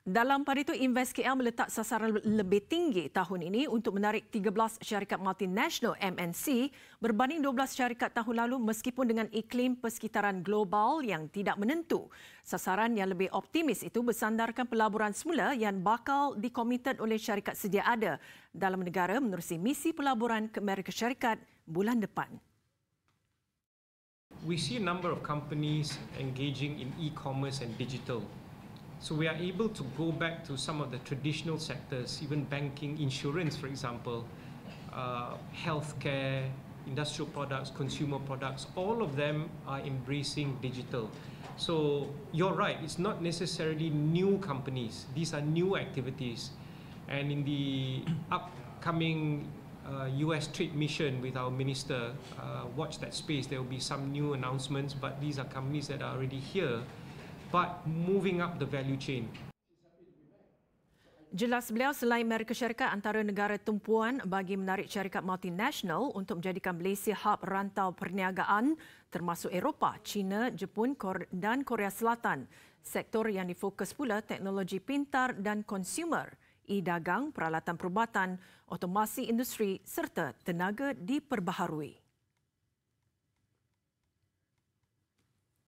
Dalam pada itu, Invest KL meletak sasaran lebih tinggi tahun ini untuk menarik 13 syarikat multinasional MNC berbanding 12 syarikat tahun lalu meskipun dengan iklim persekitaran global yang tidak menentu. Sasaran yang lebih optimis itu bersandarkan pelaburan semula yang bakal dikomited oleh syarikat sedia ada dalam negara menerusi misi pelaburan ke Amerika Syarikat bulan depan. We see a number of companies engaging in e-commerce and digital So we are able to go back to some of the traditional sectors, even banking, insurance, for example, uh, healthcare, industrial products, consumer products, all of them are embracing digital. So you're right, it's not necessarily new companies. These are new activities. And in the upcoming uh, US trade mission with our minister, uh, watch that space, there will be some new announcements, but these are companies that are already here but moving up the value chain. Jelas beliau selain Amerika Syarikat antara negara tumpuan bagi menarik syarikat multinasional untuk menjadikan Malaysia hub rantau perniagaan termasuk Eropah, China, Jepun dan Korea Selatan. Sektor yang difokus pula teknologi pintar dan consumer, e-dagang, peralatan perubatan, otomasi industri serta tenaga diperbaharui.